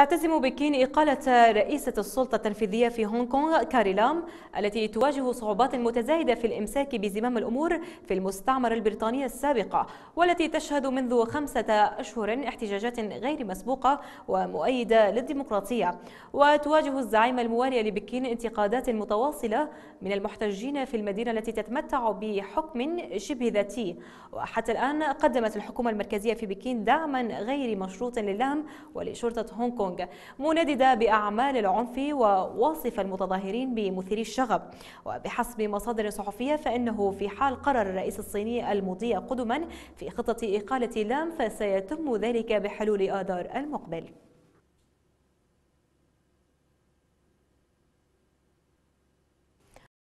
تعتزم بكين إقالة رئيسة السلطة التنفيذية في هونغ كونغ كاري لام التي تواجه صعوبات متزايدة في الإمساك بزمام الأمور في المستعمرة البريطانية السابقة والتي تشهد منذ خمسة أشهر احتجاجات غير مسبوقة ومؤيدة للديمقراطية وتواجه الزعيم الموالية لبكين انتقادات متواصلة من المحتجين في المدينة التي تتمتع بحكم شبه ذاتي وحتى الآن قدمت الحكومة المركزية في بكين دعما غير مشروط للام ولشرطة هونغ كونغ كونغ منددة بأعمال العنف ووصف المتظاهرين بمثيري الشغب وبحسب مصادر صحفية فإنه في حال قرر الرئيس الصيني المضي قدما في خطة إقالة لام فسيتم ذلك بحلول آذار المقبل